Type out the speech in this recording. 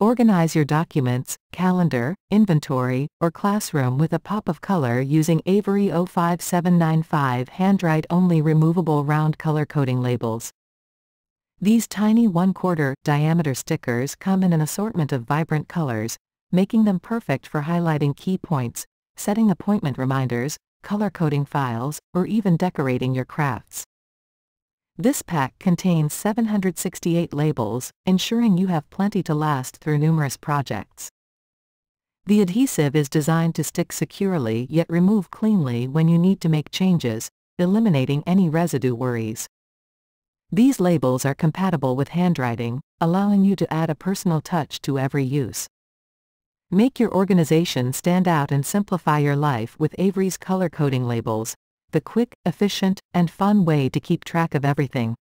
Organize your documents, calendar, inventory, or classroom with a pop of color using Avery 05795 handwrite-only removable round color coding labels. These tiny 1 quarter diameter stickers come in an assortment of vibrant colors, making them perfect for highlighting key points, setting appointment reminders, color coding files, or even decorating your crafts. This pack contains 768 labels, ensuring you have plenty to last through numerous projects. The adhesive is designed to stick securely yet remove cleanly when you need to make changes, eliminating any residue worries. These labels are compatible with handwriting, allowing you to add a personal touch to every use. Make your organization stand out and simplify your life with Avery's color coding labels, the quick, efficient, and fun way to keep track of everything.